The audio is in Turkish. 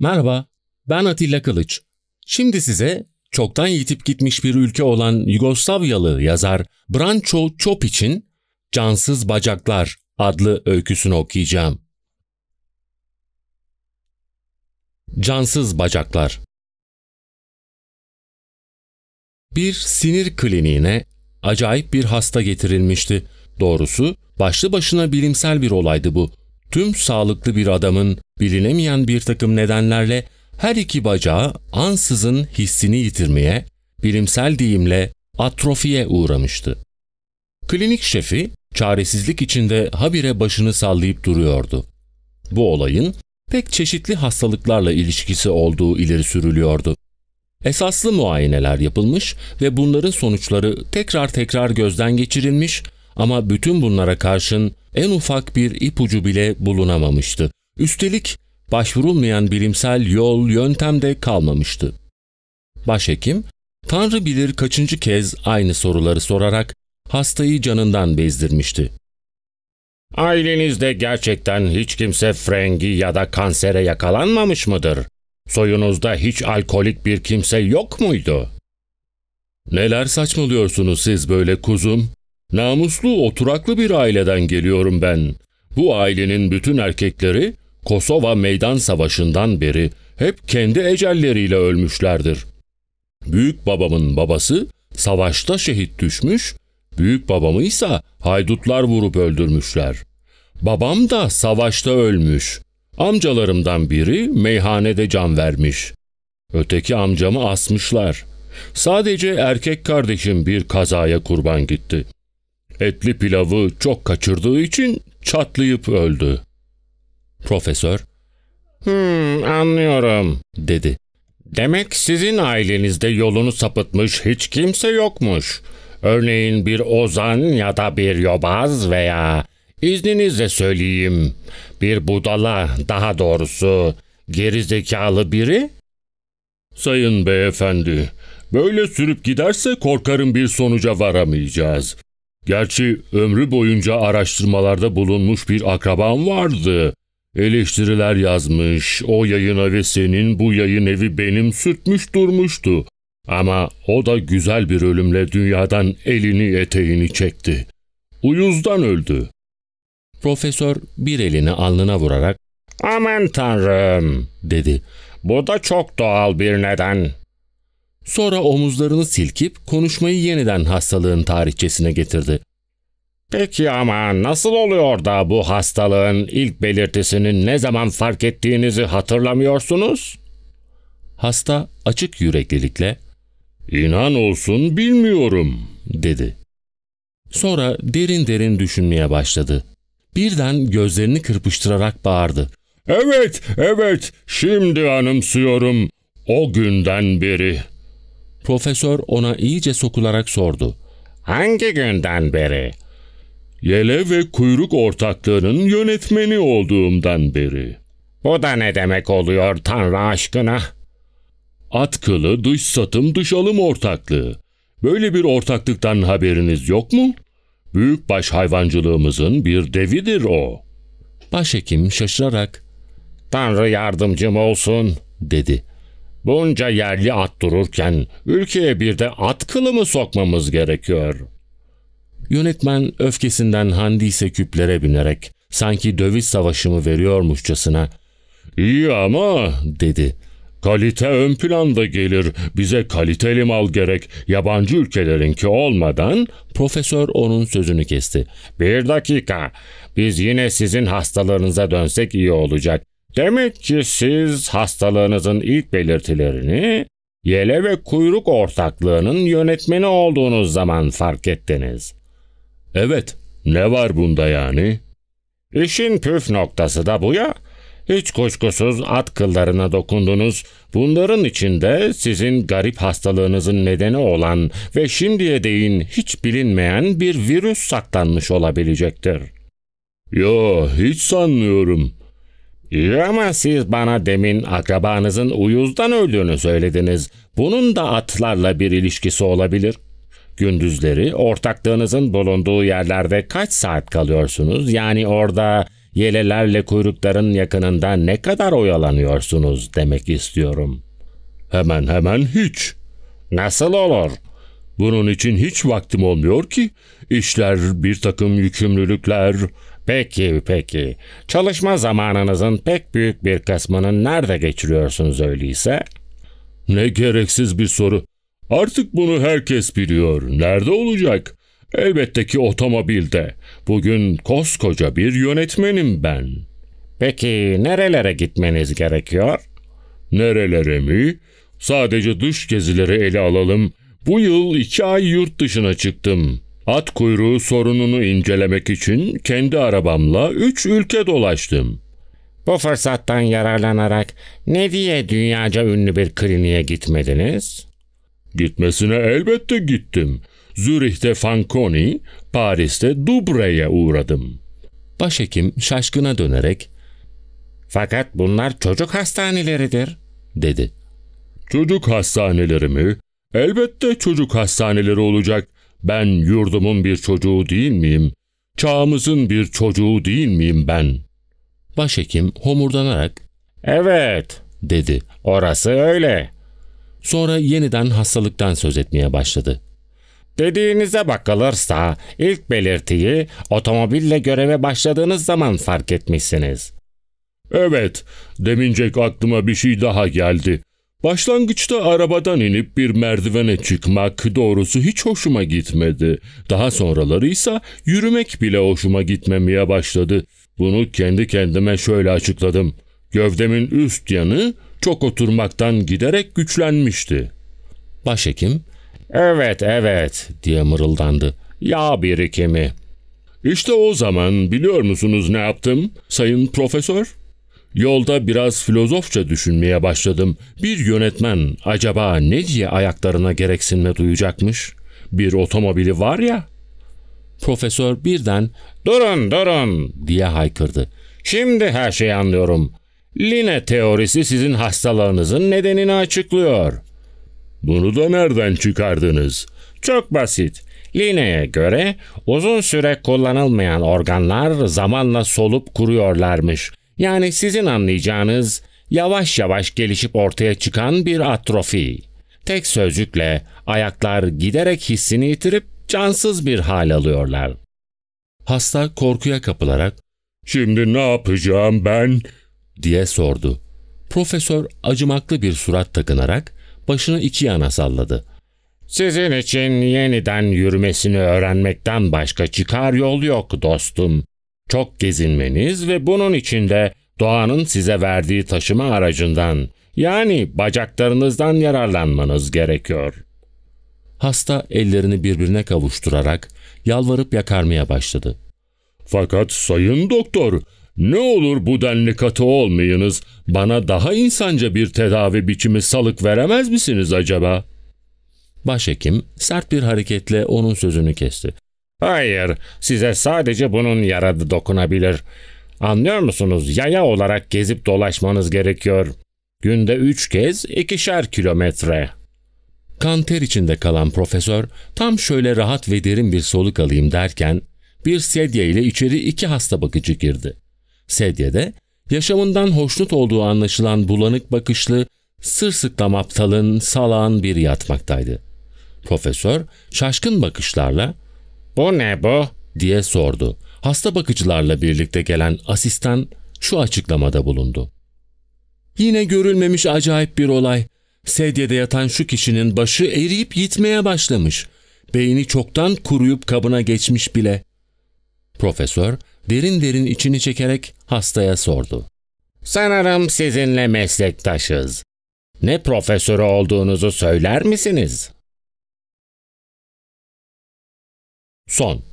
Merhaba, ben Atilla Kılıç. Şimdi size çoktan yitip gitmiş bir ülke olan Yugoslavyalı yazar Branko için Cansız Bacaklar adlı öyküsünü okuyacağım. Cansız Bacaklar Bir sinir kliniğine acayip bir hasta getirilmişti. Doğrusu başlı başına bilimsel bir olaydı bu. Tüm sağlıklı bir adamın Bilinemeyen bir takım nedenlerle her iki bacağı ansızın hissini yitirmeye, bilimsel deyimle atrofiye uğramıştı. Klinik şefi çaresizlik içinde habire başını sallayıp duruyordu. Bu olayın pek çeşitli hastalıklarla ilişkisi olduğu ileri sürülüyordu. Esaslı muayeneler yapılmış ve bunların sonuçları tekrar tekrar gözden geçirilmiş ama bütün bunlara karşın en ufak bir ipucu bile bulunamamıştı. Üstelik başvurulmayan bilimsel yol yöntem de kalmamıştı. Başhekim, Tanrı bilir kaçıncı kez aynı soruları sorarak hastayı canından bezdirmişti. Ailenizde gerçekten hiç kimse frengi ya da kansere yakalanmamış mıdır? Soyunuzda hiç alkolik bir kimse yok muydu? Neler saçmalıyorsunuz siz böyle kuzum? Namuslu, oturaklı bir aileden geliyorum ben. Bu ailenin bütün erkekleri Kosova Meydan Savaşı'ndan beri hep kendi ecelleriyle ölmüşlerdir. Büyük babamın babası savaşta şehit düşmüş, büyük babamı ise haydutlar vurup öldürmüşler. Babam da savaşta ölmüş. Amcalarımdan biri meyhanede can vermiş. Öteki amcamı asmışlar. Sadece erkek kardeşim bir kazaya kurban gitti. Etli pilavı çok kaçırdığı için çatlayıp öldü. Profesör, "Hmm, anlıyorum." dedi. "Demek sizin ailenizde yolunu sapıtmış hiç kimse yokmuş. Örneğin bir ozan ya da bir yobaz veya izninizle söyleyeyim, bir budala daha doğrusu gerizekalı biri?" "Sayın beyefendi, böyle sürüp giderse korkarım bir sonuca varamayacağız." Gerçi ömrü boyunca araştırmalarda bulunmuş bir akraban vardı. Eleştiriler yazmış, o yayın evi senin, bu yayın evi benim sürtmüş durmuştu. Ama o da güzel bir ölümle dünyadan elini eteğini çekti. Uyuzdan öldü. Profesör bir elini alnına vurarak ''Aman tanrım'' dedi. ''Bu da çok doğal bir neden.'' Sonra omuzlarını silkip konuşmayı yeniden hastalığın tarihçesine getirdi. Peki ama nasıl oluyor da bu hastalığın ilk belirtisinin ne zaman fark ettiğinizi hatırlamıyorsunuz? Hasta açık yüreklilikle "İnan olsun bilmiyorum." dedi. Sonra derin derin düşünmeye başladı. Birden gözlerini kırpıştırarak bağırdı. Evet, evet, şimdi anımsıyorum. O günden beri. Profesör ona iyice sokularak sordu. Hangi günden beri? Yele ve kuyruk ortaklığının yönetmeni olduğumdan beri. Bu da ne demek oluyor Tanrı aşkına? At kılı dış satım dış alım ortaklığı. Böyle bir ortaklıktan haberiniz yok mu? Büyük baş hayvancılığımızın bir devidir o. Başhekim şaşırarak Tanrı yardımcım olsun dedi. Bunca yerli at dururken ülkeye bir de at kılımı sokmamız gerekiyor.'' Yönetmen öfkesinden Handi ise küplere binerek sanki döviz savaşımı veriyormuşçasına ''İyi ama'' dedi. ''Kalite ön planda gelir. Bize kaliteli mal gerek. Yabancı ülkelerinki olmadan...'' Profesör onun sözünü kesti. ''Bir dakika. Biz yine sizin hastalarınıza dönsek iyi olacak. Demek ki siz hastalığınızın ilk belirtilerini yele ve kuyruk ortaklığının yönetmeni olduğunuz zaman fark ettiniz. Evet, ne var bunda yani? İşin püf noktası da bu ya. Hiç kuşkusuz at kıllarına dokundunuz. Bunların içinde sizin garip hastalığınızın nedeni olan ve şimdiye değin hiç bilinmeyen bir virüs saklanmış olabilecektir. Yo, hiç sanmıyorum. Ya ama siz bana demin akrabanızın uyuzdan öldüğünü söylediniz. Bunun da atlarla bir ilişkisi olabilir.'' Gündüzleri ortaklığınızın bulunduğu yerlerde kaç saat kalıyorsunuz? Yani orada yelelerle kuyrukların yakınında ne kadar oyalanıyorsunuz demek istiyorum. Hemen hemen hiç. Nasıl olur? Bunun için hiç vaktim olmuyor ki. İşler, bir takım yükümlülükler. Peki, peki. Çalışma zamanınızın pek büyük bir kısmını nerede geçiriyorsunuz öyleyse? Ne gereksiz bir soru. Artık bunu herkes biliyor. Nerede olacak? Elbette ki otomobilde. Bugün koskoca bir yönetmenim ben. Peki nerelere gitmeniz gerekiyor? Nerelere mi? Sadece dış gezileri ele alalım. Bu yıl iki ay yurt dışına çıktım. At kuyruğu sorununu incelemek için kendi arabamla üç ülke dolaştım. Bu fırsattan yararlanarak ne diye dünyaca ünlü bir kliniğe gitmediniz? Gitmesine elbette gittim. Zürih'te Fanconi, Paris'te Dubre'ye uğradım. Başhekim şaşkına dönerek fakat bunlar çocuk hastaneleridir, dedi. Çocuk hastaneleri mi? Elbette çocuk hastaneleri olacak. Ben yurdumun bir çocuğu değil miyim? Çağımızın bir çocuğu değil miyim ben? Başhekim homurdanarak, evet, dedi. Orası öyle. Sonra yeniden hastalıktan söz etmeye başladı. Dediğinize bakılırsa ilk belirtiyi otomobille göreve başladığınız zaman fark etmişsiniz. Evet, demincek aklıma bir şey daha geldi. Başlangıçta arabadan inip bir merdivene çıkmak doğrusu hiç hoşuma gitmedi. Daha sonraları ise yürümek bile hoşuma gitmemeye başladı. Bunu kendi kendime şöyle açıkladım.'' Gövdemin üst yanı çok oturmaktan giderek güçlenmişti. Başhekim, evet evet diye mırıldandı. Yağ birikimi. İşte o zaman biliyor musunuz ne yaptım sayın profesör? Yolda biraz filozofça düşünmeye başladım. Bir yönetmen acaba ne diye ayaklarına gereksinme duyacakmış? Bir otomobili var ya. Profesör birden durun durun diye haykırdı. Şimdi her şeyi anlıyorum. Line teorisi sizin hastalığınızın nedenini açıklıyor. Bunu da nereden çıkardınız? Çok basit. Line'ye göre uzun süre kullanılmayan organlar zamanla solup kuruyorlarmış. Yani sizin anlayacağınız yavaş yavaş gelişip ortaya çıkan bir atrofi. Tek sözcükle ayaklar giderek hissini yitirip cansız bir hal alıyorlar. Hasta korkuya kapılarak "Şimdi ne yapacağım ben? diye sordu. Profesör acımaklı bir surat takınarak başını iki yana salladı. Sizin için yeniden yürümesini öğrenmekten başka çıkar yol yok dostum. Çok gezinmeniz ve bunun içinde doğanın size verdiği taşıma aracından yani bacaklarınızdan yararlanmanız gerekiyor. Hasta ellerini birbirine kavuşturarak yalvarıp yakarmaya başladı. Fakat sayın doktor, ne olur bu denli katı olmayınız. Bana daha insanca bir tedavi biçimi salık veremez misiniz acaba? Başhekim sert bir hareketle onun sözünü kesti. Hayır, size sadece bunun yaradı dokunabilir. Anlıyor musunuz? Yaya olarak gezip dolaşmanız gerekiyor. Günde üç kez ikişer kilometre. Kan ter içinde kalan profesör tam şöyle rahat ve derin bir soluk alayım derken bir sedye ile içeri iki hasta bakıcı girdi. Sedyede yaşamından hoşnut olduğu anlaşılan bulanık bakışlı, sırsıklam aptalın salağın biri yatmaktaydı. Profesör şaşkın bakışlarla ''Bu ne bu?'' diye sordu. Hasta bakıcılarla birlikte gelen asistan şu açıklamada bulundu. Yine görülmemiş acayip bir olay. Sedyede yatan şu kişinin başı eriyip yitmeye başlamış. Beyni çoktan kuruyup kabına geçmiş bile. Profesör derin derin içini çekerek hastaya sordu. Sanırım sizinle meslektaşız. Ne profesörü olduğunuzu söyler misiniz? Son